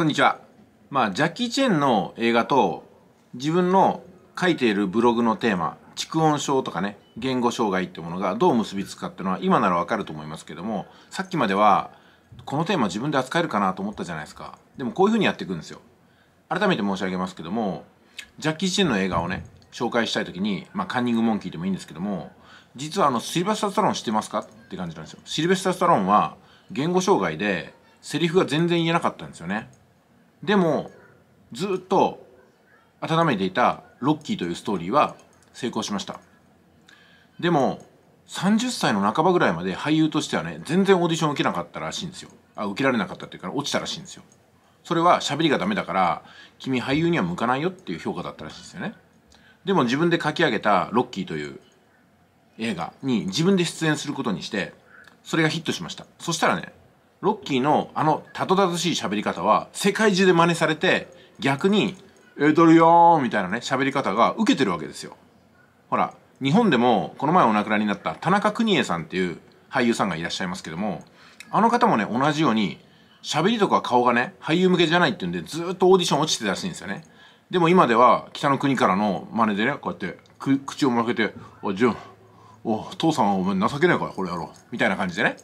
こんにちは。まあ、ジャッキー・チェンの映画と、自分の書いているブログのテーマ、蓄音症とかね、言語障害ってものがどう結びつくかっていうのは、今ならわかると思いますけども、さっきまでは、このテーマ自分で扱えるかなと思ったじゃないですか。でもこういうふうにやっていくんですよ。改めて申し上げますけども、ジャッキー・チェンの映画をね、紹介したい時に、まあ、カンニングモンキーでもいいんですけども、実はあの、シルベスタ・スタローン知ってますかって感じなんですよ。シルベスタ・スタローンは、言語障害で、セリフが全然言えなかったんですよね。でもずっと温めていたロッキーというストーリーは成功しましたでも30歳の半ばぐらいまで俳優としてはね全然オーディション受けなかったらしいんですよあ受けられなかったっていうか落ちたらしいんですよそれは喋りがダメだから君俳優には向かないよっていう評価だったらしいんですよねでも自分で書き上げた「ロッキー」という映画に自分で出演することにしてそれがヒットしましたそしたらねロッキーのあのたどたどしい喋り方は世界中で真似されて逆に「えー、とるよー」みたいなね喋り方が受けてるわけですよほら日本でもこの前お亡くなりになった田中邦衛さんっていう俳優さんがいらっしゃいますけどもあの方もね同じように喋りとか顔がね俳優向けじゃないっていうんでずっとオーディション落ちてたらしいんですよねでも今では北の国からの真似でねこうやって口を開けて「おじゅんお父さんはお前情けないからこれやろう」みたいな感じでね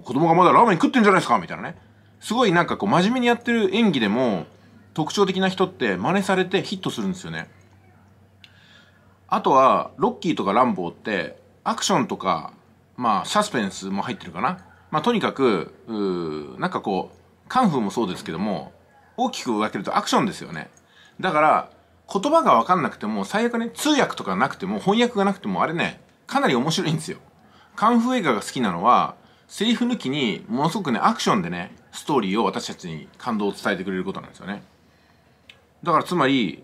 子供がまだラーメン食ってんじゃないですかみたいなね。すごいなんかこう真面目にやってる演技でも特徴的な人って真似されてヒットするんですよね。あとは、ロッキーとかランボーってアクションとか、まあサスペンスも入ってるかな。まあとにかく、うなんかこう、カンフーもそうですけども、大きく分けるとアクションですよね。だから、言葉が分かんなくても、最悪ね、通訳とかなくても、翻訳がなくても、あれね、かなり面白いんですよ。カンフー映画が好きなのは、セリフ抜きにものすごくねアクションでねストーリーを私たちに感動を伝えてくれることなんですよねだからつまり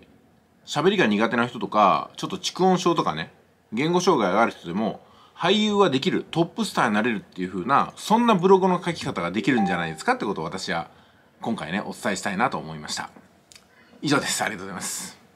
喋りが苦手な人とかちょっと蓄音症とかね言語障害がある人でも俳優はできるトップスターになれるっていう風なそんなブログの書き方ができるんじゃないですかってことを私は今回ねお伝えしたいなと思いました以上ですありがとうございます